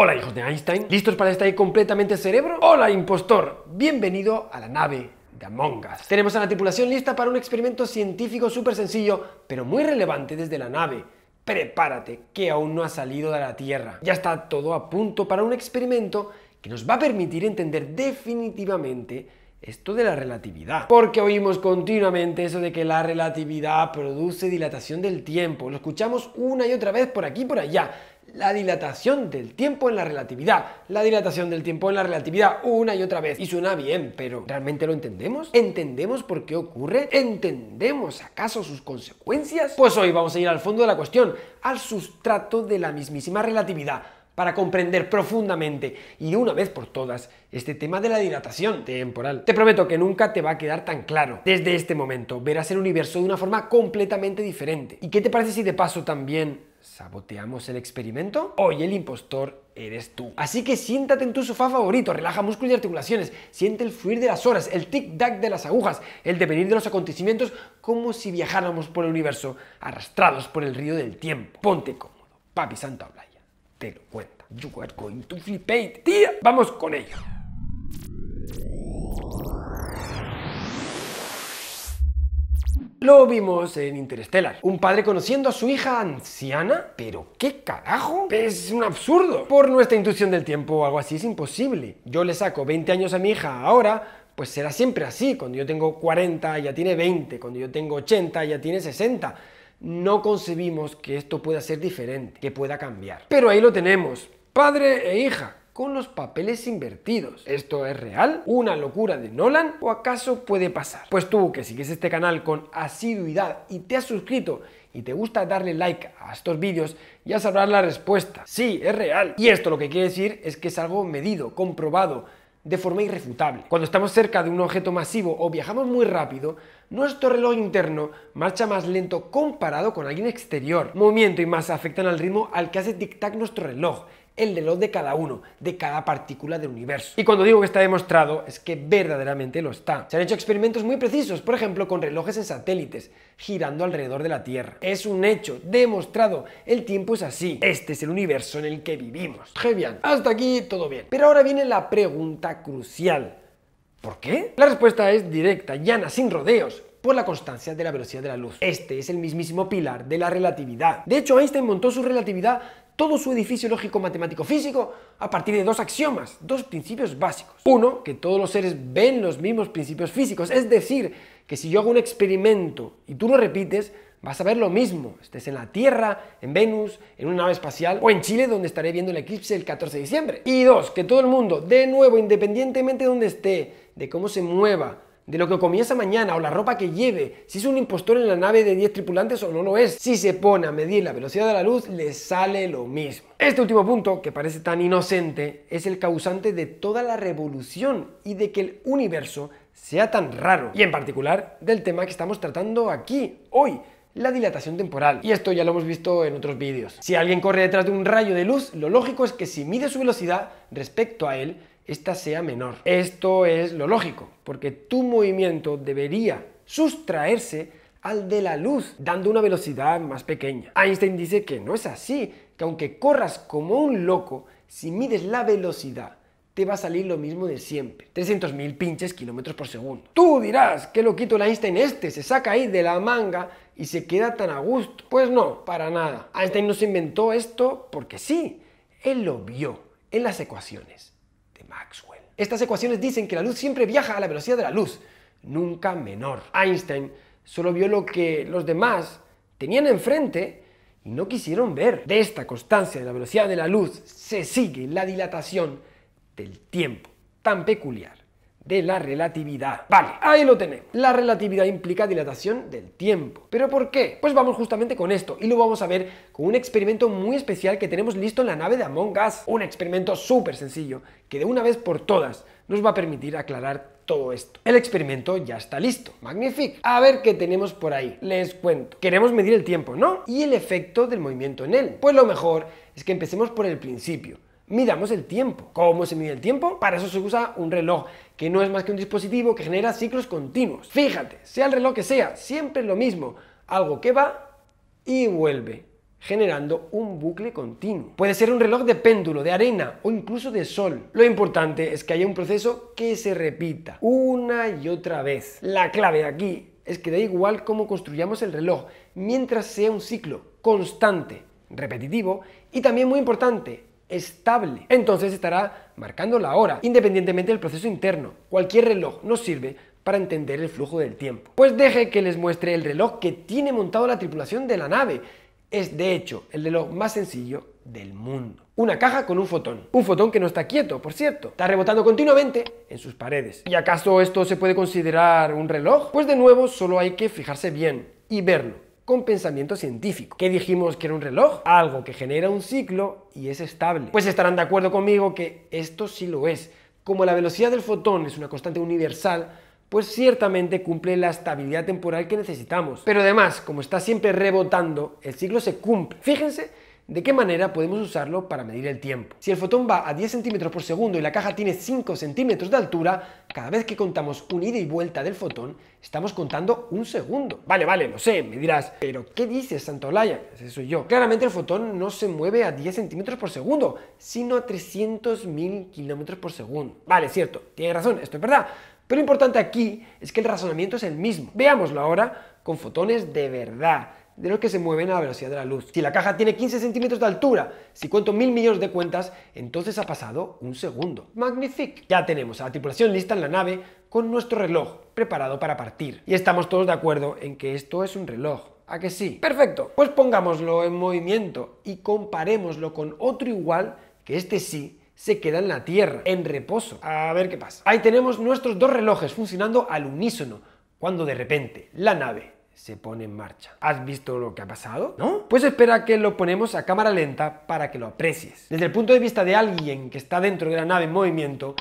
Hola hijos de Einstein, ¿listos para estar ahí completamente cerebro? Hola impostor, bienvenido a la nave de Among Us. Tenemos a la tripulación lista para un experimento científico súper sencillo, pero muy relevante desde la nave. Prepárate, que aún no ha salido de la Tierra. Ya está todo a punto para un experimento que nos va a permitir entender definitivamente esto de la relatividad. Porque oímos continuamente eso de que la relatividad produce dilatación del tiempo. Lo escuchamos una y otra vez por aquí y por allá. La dilatación del tiempo en la relatividad. La dilatación del tiempo en la relatividad una y otra vez. Y suena bien, pero ¿realmente lo entendemos? ¿Entendemos por qué ocurre? ¿Entendemos acaso sus consecuencias? Pues hoy vamos a ir al fondo de la cuestión, al sustrato de la mismísima relatividad para comprender profundamente y de una vez por todas este tema de la dilatación temporal. Te prometo que nunca te va a quedar tan claro. Desde este momento verás el universo de una forma completamente diferente. ¿Y qué te parece si de paso también ¿Saboteamos el experimento? Hoy el impostor eres tú. Así que siéntate en tu sofá favorito, relaja músculos y articulaciones, siente el fluir de las horas, el tic-tac de las agujas, el devenir de los acontecimientos, como si viajáramos por el universo, arrastrados por el río del tiempo. Ponte cómodo, papi santo habla te lo cuenta. You are going to flip tía. Vamos con ella. Lo vimos en Interstellar. Un padre conociendo a su hija anciana. Pero qué carajo. Es un absurdo. Por nuestra intuición del tiempo, algo así es imposible. Yo le saco 20 años a mi hija ahora. Pues será siempre así. Cuando yo tengo 40 ya tiene 20. Cuando yo tengo 80 ya tiene 60 no concebimos que esto pueda ser diferente, que pueda cambiar. Pero ahí lo tenemos, padre e hija, con los papeles invertidos. ¿Esto es real? ¿Una locura de Nolan? ¿O acaso puede pasar? Pues tú que sigues este canal con asiduidad y te has suscrito y te gusta darle like a estos vídeos, ya sabrás la respuesta. Sí, es real. Y esto lo que quiere decir es que es algo medido, comprobado, de forma irrefutable. Cuando estamos cerca de un objeto masivo o viajamos muy rápido, nuestro reloj interno marcha más lento comparado con alguien exterior. Movimiento y masa afectan al ritmo al que hace tic-tac nuestro reloj, el reloj de cada uno, de cada partícula del universo. Y cuando digo que está demostrado, es que verdaderamente lo está. Se han hecho experimentos muy precisos, por ejemplo, con relojes en satélites, girando alrededor de la Tierra. Es un hecho, demostrado, el tiempo es así. Este es el universo en el que vivimos. Genial, hasta aquí todo bien. Pero ahora viene la pregunta crucial. ¿Por qué? La respuesta es directa, llana, sin rodeos por la constancia de la velocidad de la luz. Este es el mismísimo pilar de la relatividad. De hecho, Einstein montó su relatividad todo su edificio lógico matemático físico a partir de dos axiomas, dos principios básicos. Uno, que todos los seres ven los mismos principios físicos, es decir, que si yo hago un experimento y tú lo repites, vas a ver lo mismo, estés en la Tierra, en Venus, en una nave espacial o en Chile donde estaré viendo el eclipse el 14 de diciembre. Y dos, que todo el mundo, de nuevo, independientemente de donde esté, de cómo se mueva, de lo que comienza mañana o la ropa que lleve, si es un impostor en la nave de 10 tripulantes o no lo es. Si se pone a medir la velocidad de la luz, le sale lo mismo. Este último punto, que parece tan inocente, es el causante de toda la revolución y de que el universo sea tan raro, y en particular del tema que estamos tratando aquí, hoy, la dilatación temporal. Y esto ya lo hemos visto en otros vídeos. Si alguien corre detrás de un rayo de luz, lo lógico es que si mide su velocidad respecto a él, esta sea menor. Esto es lo lógico, porque tu movimiento debería sustraerse al de la luz, dando una velocidad más pequeña. Einstein dice que no es así, que aunque corras como un loco, si mides la velocidad, te va a salir lo mismo de siempre. 300.000 pinches kilómetros por segundo. Tú dirás, que lo quito el Einstein este, se saca ahí de la manga y se queda tan a gusto. Pues no, para nada. Einstein no se inventó esto porque sí, él lo vio en las ecuaciones. Maxwell. Estas ecuaciones dicen que la luz siempre viaja a la velocidad de la luz, nunca menor. Einstein solo vio lo que los demás tenían enfrente y no quisieron ver. De esta constancia de la velocidad de la luz se sigue la dilatación del tiempo, tan peculiar de la relatividad. Vale, ahí lo tenemos. La relatividad implica dilatación del tiempo. ¿Pero por qué? Pues vamos justamente con esto y lo vamos a ver con un experimento muy especial que tenemos listo en la nave de Among Us. Un experimento súper sencillo que de una vez por todas nos va a permitir aclarar todo esto. El experimento ya está listo. Magnífico. A ver qué tenemos por ahí. Les cuento. Queremos medir el tiempo, ¿no? Y el efecto del movimiento en él. Pues lo mejor es que empecemos por el principio midamos el tiempo. ¿Cómo se mide el tiempo? Para eso se usa un reloj, que no es más que un dispositivo que genera ciclos continuos. Fíjate, sea el reloj que sea, siempre es lo mismo, algo que va y vuelve generando un bucle continuo. Puede ser un reloj de péndulo, de arena o incluso de sol. Lo importante es que haya un proceso que se repita una y otra vez. La clave aquí es que da igual cómo construyamos el reloj, mientras sea un ciclo constante, repetitivo y también muy importante, estable. Entonces estará marcando la hora, independientemente del proceso interno. Cualquier reloj nos sirve para entender el flujo del tiempo. Pues deje que les muestre el reloj que tiene montado la tripulación de la nave. Es de hecho el reloj más sencillo del mundo. Una caja con un fotón. Un fotón que no está quieto, por cierto. Está rebotando continuamente en sus paredes. ¿Y acaso esto se puede considerar un reloj? Pues de nuevo solo hay que fijarse bien y verlo con pensamiento científico. ¿Qué dijimos que era un reloj? Algo que genera un ciclo y es estable. Pues estarán de acuerdo conmigo que esto sí lo es. Como la velocidad del fotón es una constante universal, pues ciertamente cumple la estabilidad temporal que necesitamos. Pero además, como está siempre rebotando, el ciclo se cumple. Fíjense ¿De qué manera podemos usarlo para medir el tiempo? Si el fotón va a 10 centímetros por segundo y la caja tiene 5 centímetros de altura, cada vez que contamos un ida y vuelta del fotón, estamos contando un segundo. Vale, vale, lo sé, me dirás, pero ¿qué dices, Santolaya? Eso soy yo. Claramente el fotón no se mueve a 10 centímetros por segundo, sino a 300.000 kilómetros por segundo. Vale, cierto, tiene razón, esto es verdad. Pero lo importante aquí es que el razonamiento es el mismo. Veámoslo ahora con fotones de verdad de los que se mueven a la velocidad de la luz. Si la caja tiene 15 centímetros de altura, si cuento mil millones de cuentas, entonces ha pasado un segundo. Magnifique. Ya tenemos a la tripulación lista en la nave con nuestro reloj preparado para partir. Y estamos todos de acuerdo en que esto es un reloj. ¿A que sí? Perfecto. Pues pongámoslo en movimiento y comparémoslo con otro igual que este sí se queda en la Tierra, en reposo. A ver qué pasa. Ahí tenemos nuestros dos relojes funcionando al unísono, cuando de repente la nave se pone en marcha. ¿Has visto lo que ha pasado? ¿No? Pues espera que lo ponemos a cámara lenta para que lo aprecies. Desde el punto de vista de alguien que está dentro de la nave en movimiento,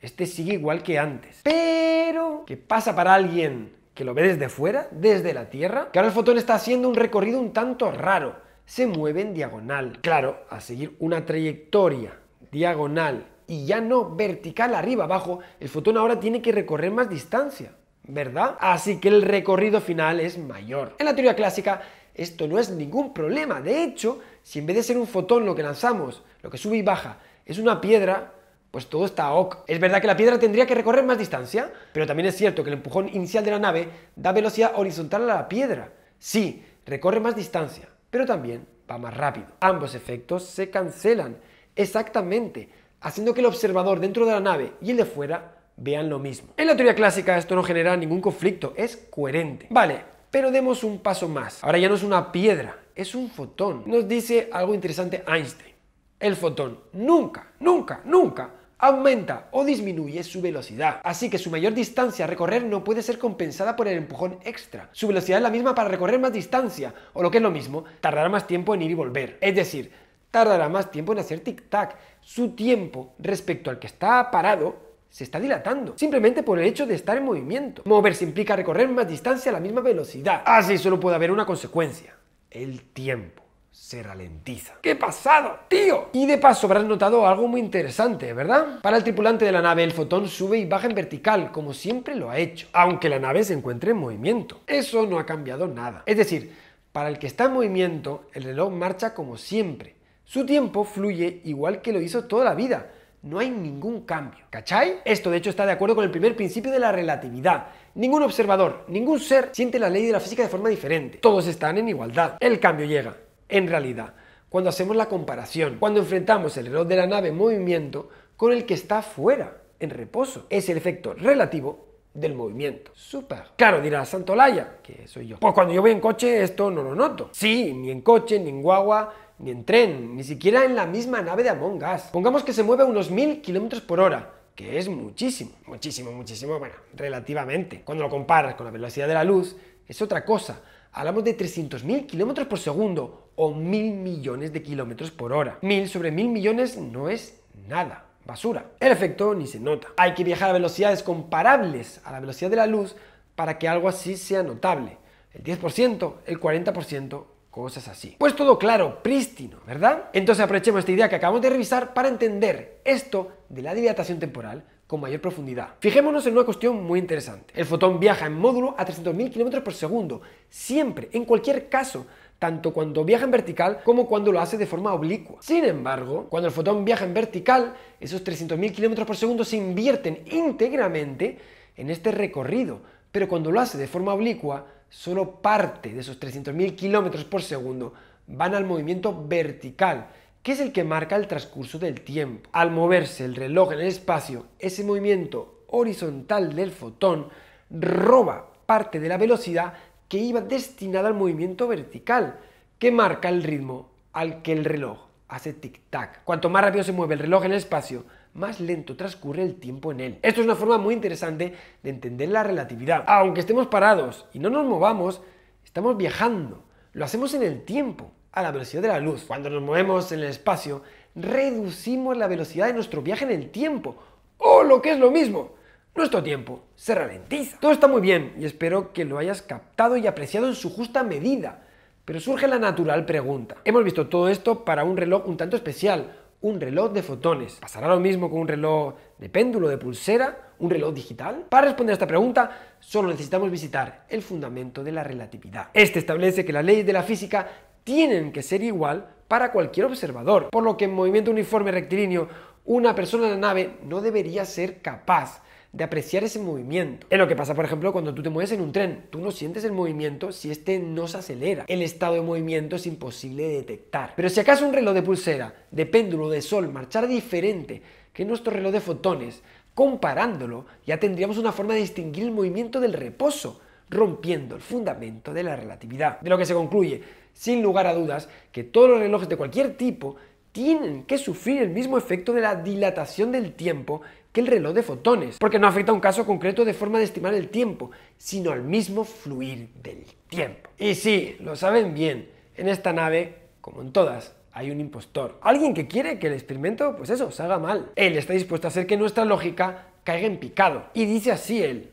este sigue igual que antes. Pero, ¿qué pasa para alguien que lo ve desde fuera, desde la Tierra? Que ahora el fotón está haciendo un recorrido un tanto raro. Se mueve en diagonal. Claro, a seguir una trayectoria diagonal y ya no vertical arriba abajo, el fotón ahora tiene que recorrer más distancia. ¿verdad? Así que el recorrido final es mayor. En la teoría clásica, esto no es ningún problema. De hecho, si en vez de ser un fotón lo que lanzamos, lo que sube y baja, es una piedra, pues todo está ok. Es verdad que la piedra tendría que recorrer más distancia, pero también es cierto que el empujón inicial de la nave da velocidad horizontal a la piedra. Sí, recorre más distancia, pero también va más rápido. Ambos efectos se cancelan exactamente, haciendo que el observador dentro de la nave y el de fuera vean lo mismo. En la teoría clásica esto no genera ningún conflicto, es coherente. Vale, pero demos un paso más. Ahora ya no es una piedra, es un fotón. Nos dice algo interesante Einstein. El fotón nunca, nunca, nunca aumenta o disminuye su velocidad. Así que su mayor distancia a recorrer no puede ser compensada por el empujón extra. Su velocidad es la misma para recorrer más distancia, o lo que es lo mismo, tardará más tiempo en ir y volver. Es decir, tardará más tiempo en hacer tic-tac. Su tiempo respecto al que está parado se está dilatando, simplemente por el hecho de estar en movimiento. Moverse implica recorrer más distancia a la misma velocidad. Así solo puede haber una consecuencia, el tiempo se ralentiza. ¡Qué pasado, tío! Y de paso habrás notado algo muy interesante, ¿verdad? Para el tripulante de la nave, el fotón sube y baja en vertical, como siempre lo ha hecho, aunque la nave se encuentre en movimiento. Eso no ha cambiado nada. Es decir, para el que está en movimiento, el reloj marcha como siempre. Su tiempo fluye igual que lo hizo toda la vida, no hay ningún cambio. ¿Cachai? Esto de hecho está de acuerdo con el primer principio de la relatividad. Ningún observador, ningún ser siente la ley de la física de forma diferente. Todos están en igualdad. El cambio llega, en realidad, cuando hacemos la comparación, cuando enfrentamos el reloj de la nave en movimiento con el que está fuera, en reposo. Es el efecto relativo del movimiento. Súper. Claro, dirá Santolaya, que soy yo. Pues cuando yo voy en coche esto no lo noto. Sí, ni en coche, ni en guagua, ni en tren, ni siquiera en la misma nave de Among Us. Pongamos que se mueve a unos 1000 km por hora, que es muchísimo, muchísimo, muchísimo, bueno, relativamente. Cuando lo comparas con la velocidad de la luz, es otra cosa. Hablamos de 300.000 km por segundo o 1.000 millones de kilómetros por hora. Mil sobre 1.000 millones no es nada, basura. El efecto ni se nota. Hay que viajar a velocidades comparables a la velocidad de la luz para que algo así sea notable. El 10%, el 40% cosas así. Pues todo claro, prístino, ¿verdad? Entonces aprovechemos esta idea que acabamos de revisar para entender esto de la dilatación temporal con mayor profundidad. Fijémonos en una cuestión muy interesante. El fotón viaja en módulo a 300.000 km por segundo, siempre, en cualquier caso, tanto cuando viaja en vertical como cuando lo hace de forma oblicua. Sin embargo, cuando el fotón viaja en vertical, esos 300.000 km por segundo se invierten íntegramente en este recorrido, pero cuando lo hace de forma oblicua, solo parte de esos 300.000 kilómetros por segundo van al movimiento vertical, que es el que marca el transcurso del tiempo. Al moverse el reloj en el espacio, ese movimiento horizontal del fotón roba parte de la velocidad que iba destinada al movimiento vertical, que marca el ritmo al que el reloj hace tic-tac. Cuanto más rápido se mueve el reloj en el espacio, más lento transcurre el tiempo en él. Esto es una forma muy interesante de entender la relatividad. Aunque estemos parados y no nos movamos, estamos viajando. Lo hacemos en el tiempo, a la velocidad de la luz. Cuando nos movemos en el espacio, reducimos la velocidad de nuestro viaje en el tiempo. O lo que es lo mismo, nuestro tiempo se ralentiza. Todo está muy bien y espero que lo hayas captado y apreciado en su justa medida. Pero surge la natural pregunta. Hemos visto todo esto para un reloj un tanto especial, un reloj de fotones. ¿Pasará lo mismo con un reloj de péndulo, de pulsera, un reloj digital? Para responder a esta pregunta, solo necesitamos visitar el fundamento de la relatividad. Este establece que las leyes de la física tienen que ser igual para cualquier observador, por lo que en movimiento uniforme rectilíneo una persona en la nave no debería ser capaz de apreciar ese movimiento. Es lo que pasa, por ejemplo, cuando tú te mueves en un tren. Tú no sientes el movimiento si este no se acelera. El estado de movimiento es imposible de detectar. Pero si acaso un reloj de pulsera, de péndulo, de sol, marchar diferente que nuestro reloj de fotones, comparándolo, ya tendríamos una forma de distinguir el movimiento del reposo rompiendo el fundamento de la relatividad. De lo que se concluye, sin lugar a dudas, que todos los relojes de cualquier tipo tienen que sufrir el mismo efecto de la dilatación del tiempo que el reloj de fotones, porque no afecta a un caso concreto de forma de estimar el tiempo, sino al mismo fluir del tiempo. Y sí, lo saben bien, en esta nave, como en todas, hay un impostor. Alguien que quiere que el experimento, pues eso, salga mal. Él está dispuesto a hacer que nuestra lógica caiga en picado. Y dice así él,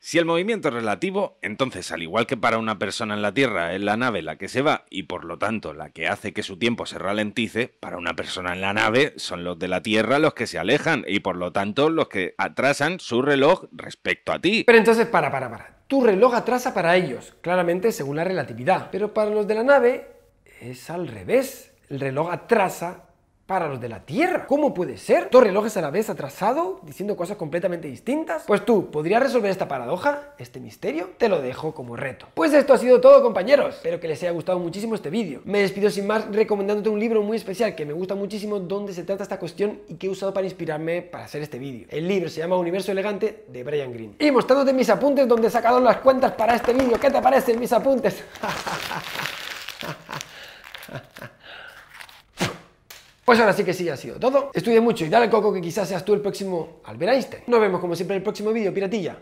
si el movimiento es relativo, entonces al igual que para una persona en la Tierra es la nave la que se va y por lo tanto la que hace que su tiempo se ralentice, para una persona en la nave son los de la Tierra los que se alejan y por lo tanto los que atrasan su reloj respecto a ti. Pero entonces para, para, para. Tu reloj atrasa para ellos, claramente según la relatividad. Pero para los de la nave es al revés. El reloj atrasa para los de la Tierra. ¿Cómo puede ser? ¿Dos relojes a la vez atrasado, diciendo cosas completamente distintas? Pues tú, ¿podrías resolver esta paradoja, este misterio? Te lo dejo como reto. Pues esto ha sido todo, compañeros. Espero que les haya gustado muchísimo este vídeo. Me despido sin más recomendándote un libro muy especial que me gusta muchísimo, donde se trata esta cuestión y que he usado para inspirarme para hacer este vídeo. El libro se llama Universo Elegante de Brian Greene. Y mostrándote mis apuntes donde he sacado las cuentas para este vídeo. ¿Qué te parecen mis apuntes? Pues ahora sí que sí ha sido todo. Estudia mucho y dale coco que quizás seas tú el próximo Albert Einstein. Nos vemos como siempre en el próximo vídeo, piratilla.